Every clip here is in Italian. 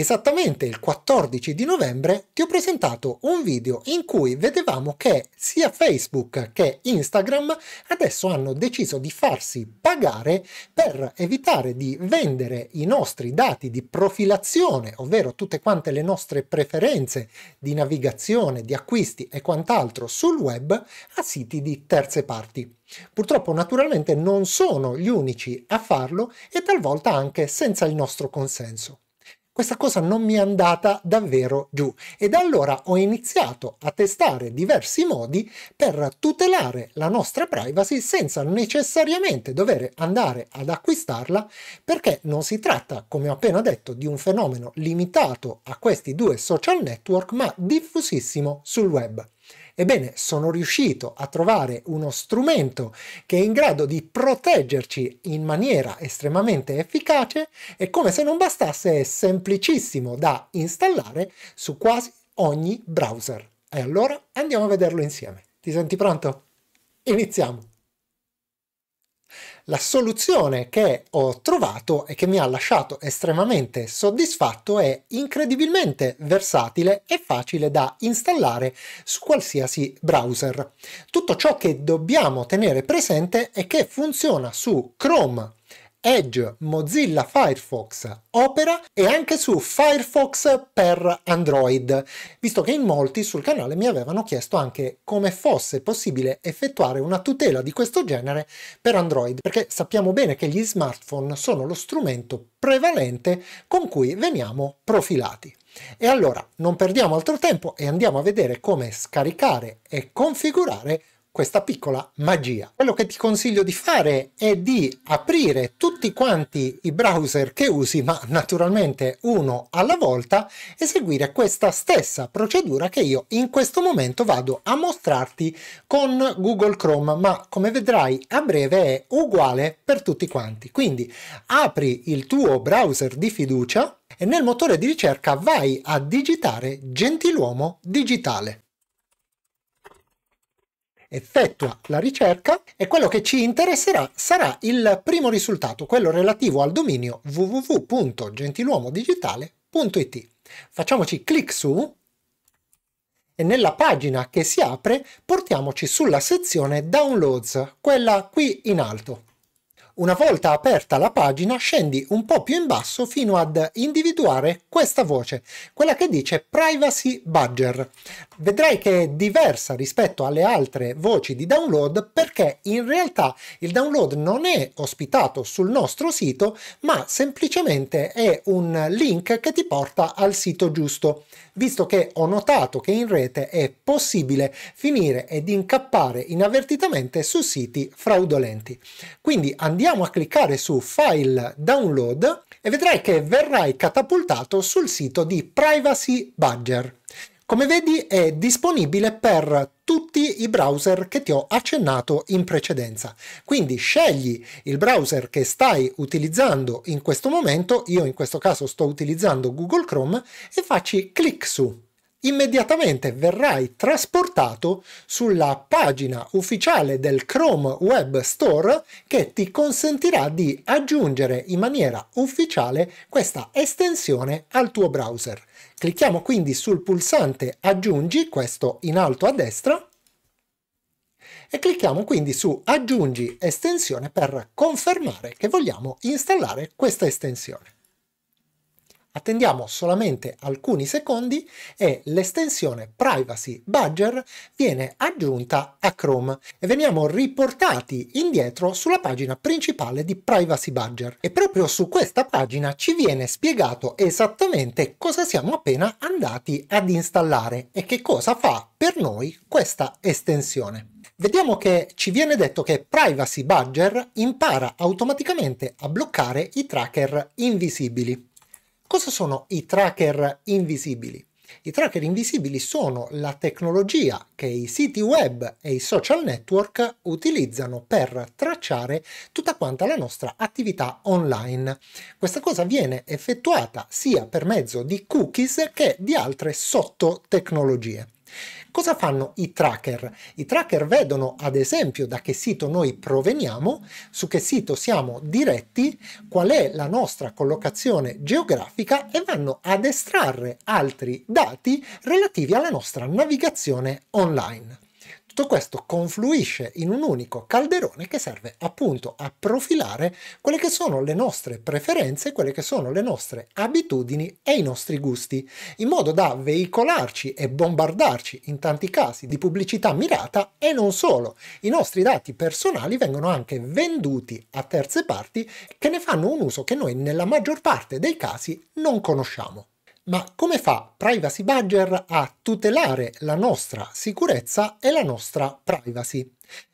Esattamente il 14 di novembre ti ho presentato un video in cui vedevamo che sia Facebook che Instagram adesso hanno deciso di farsi pagare per evitare di vendere i nostri dati di profilazione, ovvero tutte quante le nostre preferenze di navigazione, di acquisti e quant'altro sul web a siti di terze parti. Purtroppo naturalmente non sono gli unici a farlo e talvolta anche senza il nostro consenso questa cosa non mi è andata davvero giù e da allora ho iniziato a testare diversi modi per tutelare la nostra privacy senza necessariamente dover andare ad acquistarla perché non si tratta, come ho appena detto, di un fenomeno limitato a questi due social network ma diffusissimo sul web. Ebbene, sono riuscito a trovare uno strumento che è in grado di proteggerci in maniera estremamente efficace e come se non bastasse è semplicissimo da installare su quasi ogni browser. E allora andiamo a vederlo insieme. Ti senti pronto? Iniziamo! La soluzione che ho trovato e che mi ha lasciato estremamente soddisfatto è incredibilmente versatile e facile da installare su qualsiasi browser. Tutto ciò che dobbiamo tenere presente è che funziona su Chrome Edge, Mozilla Firefox, Opera e anche su Firefox per Android, visto che in molti sul canale mi avevano chiesto anche come fosse possibile effettuare una tutela di questo genere per Android, perché sappiamo bene che gli smartphone sono lo strumento prevalente con cui veniamo profilati. E allora non perdiamo altro tempo e andiamo a vedere come scaricare e configurare questa piccola magia. Quello che ti consiglio di fare è di aprire tutti quanti i browser che usi, ma naturalmente uno alla volta, e seguire questa stessa procedura che io in questo momento vado a mostrarti con Google Chrome, ma come vedrai a breve è uguale per tutti quanti. Quindi apri il tuo browser di fiducia e nel motore di ricerca vai a digitare Gentiluomo Digitale effettua la ricerca e quello che ci interesserà sarà il primo risultato, quello relativo al dominio www.gentiluomodigitale.it. Facciamoci clic su e nella pagina che si apre portiamoci sulla sezione Downloads, quella qui in alto. Una volta aperta la pagina scendi un po' più in basso fino ad individuare questa voce, quella che dice Privacy Badger. Vedrai che è diversa rispetto alle altre voci di download perché in realtà il download non è ospitato sul nostro sito ma semplicemente è un link che ti porta al sito giusto, visto che ho notato che in rete è possibile finire ed incappare inavvertitamente su siti fraudolenti. Quindi andiamo andiamo a cliccare su File Download e vedrai che verrai catapultato sul sito di Privacy Badger. Come vedi è disponibile per tutti i browser che ti ho accennato in precedenza. Quindi scegli il browser che stai utilizzando in questo momento, io in questo caso sto utilizzando Google Chrome, e facci clic su immediatamente verrai trasportato sulla pagina ufficiale del Chrome Web Store che ti consentirà di aggiungere in maniera ufficiale questa estensione al tuo browser. Clicchiamo quindi sul pulsante Aggiungi, questo in alto a destra, e clicchiamo quindi su Aggiungi estensione per confermare che vogliamo installare questa estensione. Attendiamo solamente alcuni secondi e l'estensione Privacy Badger viene aggiunta a Chrome e veniamo riportati indietro sulla pagina principale di Privacy Badger e proprio su questa pagina ci viene spiegato esattamente cosa siamo appena andati ad installare e che cosa fa per noi questa estensione. Vediamo che ci viene detto che Privacy Badger impara automaticamente a bloccare i tracker invisibili. Cosa sono i tracker invisibili? I tracker invisibili sono la tecnologia che i siti web e i social network utilizzano per tracciare tutta quanta la nostra attività online. Questa cosa viene effettuata sia per mezzo di cookies che di altre sottotecnologie. Cosa fanno i tracker? I tracker vedono ad esempio da che sito noi proveniamo, su che sito siamo diretti, qual è la nostra collocazione geografica e vanno ad estrarre altri dati relativi alla nostra navigazione online tutto questo confluisce in un unico calderone che serve appunto a profilare quelle che sono le nostre preferenze, quelle che sono le nostre abitudini e i nostri gusti, in modo da veicolarci e bombardarci in tanti casi di pubblicità mirata e non solo. I nostri dati personali vengono anche venduti a terze parti che ne fanno un uso che noi nella maggior parte dei casi non conosciamo. Ma come fa Privacy Badger a tutelare la nostra sicurezza e la nostra privacy?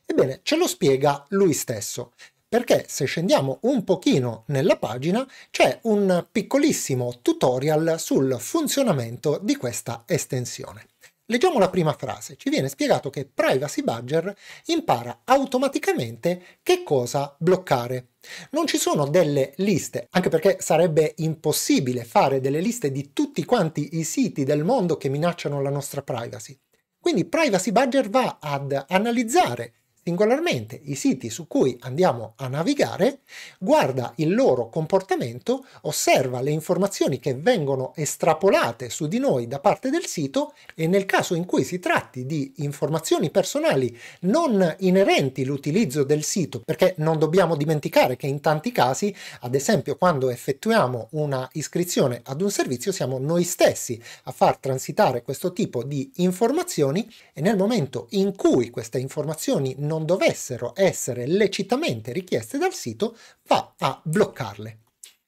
Ebbene, ce lo spiega lui stesso, perché se scendiamo un pochino nella pagina c'è un piccolissimo tutorial sul funzionamento di questa estensione. Leggiamo la prima frase, ci viene spiegato che Privacy Badger impara automaticamente che cosa bloccare. Non ci sono delle liste, anche perché sarebbe impossibile fare delle liste di tutti quanti i siti del mondo che minacciano la nostra privacy. Quindi Privacy Badger va ad analizzare singolarmente i siti su cui andiamo a navigare, guarda il loro comportamento, osserva le informazioni che vengono estrapolate su di noi da parte del sito e nel caso in cui si tratti di informazioni personali non inerenti l'utilizzo del sito, perché non dobbiamo dimenticare che in tanti casi, ad esempio quando effettuiamo una iscrizione ad un servizio, siamo noi stessi a far transitare questo tipo di informazioni e nel momento in cui queste informazioni non non dovessero essere lecitamente richieste dal sito va a bloccarle.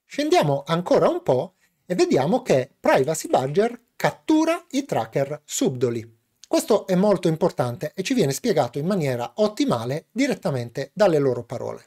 Scendiamo ancora un po' e vediamo che Privacy Badger cattura i tracker subdoli. Questo è molto importante e ci viene spiegato in maniera ottimale direttamente dalle loro parole.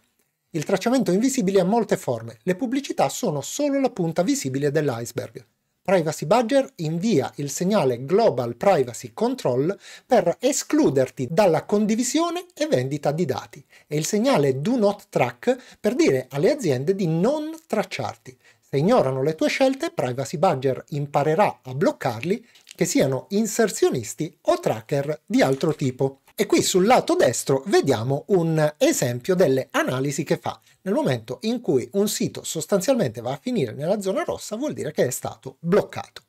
Il tracciamento invisibile ha molte forme, le pubblicità sono solo la punta visibile dell'iceberg. Privacy Badger invia il segnale Global Privacy Control per escluderti dalla condivisione e vendita di dati e il segnale Do Not Track per dire alle aziende di non tracciarti. Se ignorano le tue scelte, Privacy Badger imparerà a bloccarli che siano inserzionisti o tracker di altro tipo. E qui sul lato destro vediamo un esempio delle analisi che fa. Nel momento in cui un sito sostanzialmente va a finire nella zona rossa vuol dire che è stato bloccato.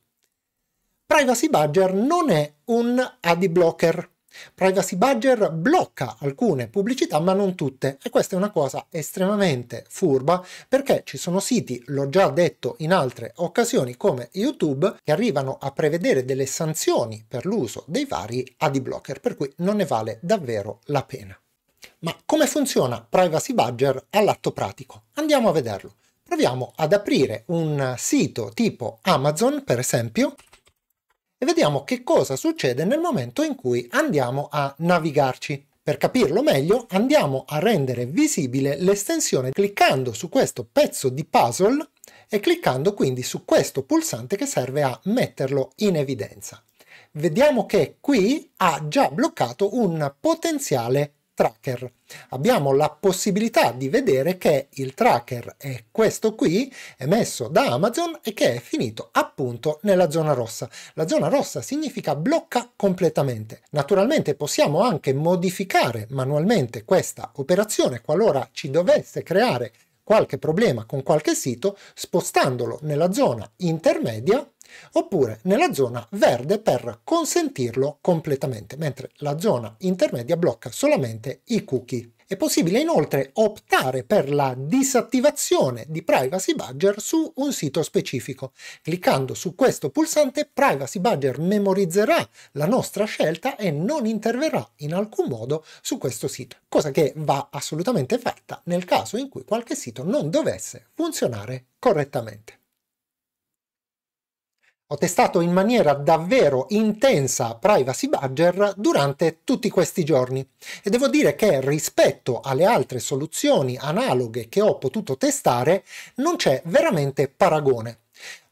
Privacy Badger non è un ad blocker Privacy Badger blocca alcune pubblicità ma non tutte e questa è una cosa estremamente furba perché ci sono siti, l'ho già detto in altre occasioni come YouTube, che arrivano a prevedere delle sanzioni per l'uso dei vari ad blocker per cui non ne vale davvero la pena. Ma come funziona Privacy Badger all'atto pratico? Andiamo a vederlo. Proviamo ad aprire un sito tipo Amazon per esempio e vediamo che cosa succede nel momento in cui andiamo a navigarci. Per capirlo meglio andiamo a rendere visibile l'estensione cliccando su questo pezzo di puzzle e cliccando quindi su questo pulsante che serve a metterlo in evidenza. Vediamo che qui ha già bloccato un potenziale tracker. Abbiamo la possibilità di vedere che il tracker è questo qui, emesso da Amazon e che è finito appunto nella zona rossa. La zona rossa significa blocca completamente. Naturalmente possiamo anche modificare manualmente questa operazione qualora ci dovesse creare qualche problema con qualche sito spostandolo nella zona intermedia oppure nella zona verde per consentirlo completamente, mentre la zona intermedia blocca solamente i cookie. È possibile inoltre optare per la disattivazione di Privacy Badger su un sito specifico. Cliccando su questo pulsante Privacy Badger memorizzerà la nostra scelta e non interverrà in alcun modo su questo sito, cosa che va assolutamente fatta nel caso in cui qualche sito non dovesse funzionare correttamente. Ho testato in maniera davvero intensa Privacy Badger durante tutti questi giorni e devo dire che rispetto alle altre soluzioni analoghe che ho potuto testare non c'è veramente paragone.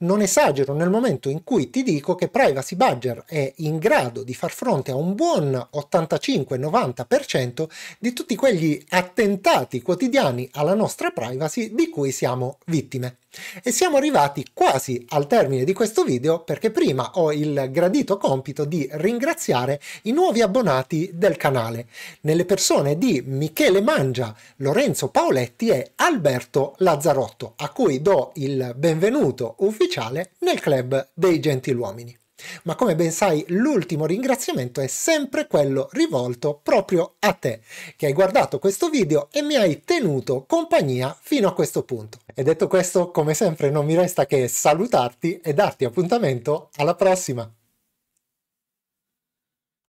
Non esagero nel momento in cui ti dico che Privacy Badger è in grado di far fronte a un buon 85-90% di tutti quegli attentati quotidiani alla nostra privacy di cui siamo vittime. E siamo arrivati quasi al termine di questo video perché prima ho il gradito compito di ringraziare i nuovi abbonati del canale, nelle persone di Michele Mangia, Lorenzo Paoletti e Alberto Lazzarotto, a cui do il benvenuto ufficiale ufficiale nel club dei gentiluomini. Ma come ben sai, l'ultimo ringraziamento è sempre quello rivolto proprio a te, che hai guardato questo video e mi hai tenuto compagnia fino a questo punto. E detto questo, come sempre, non mi resta che salutarti e darti appuntamento alla prossima.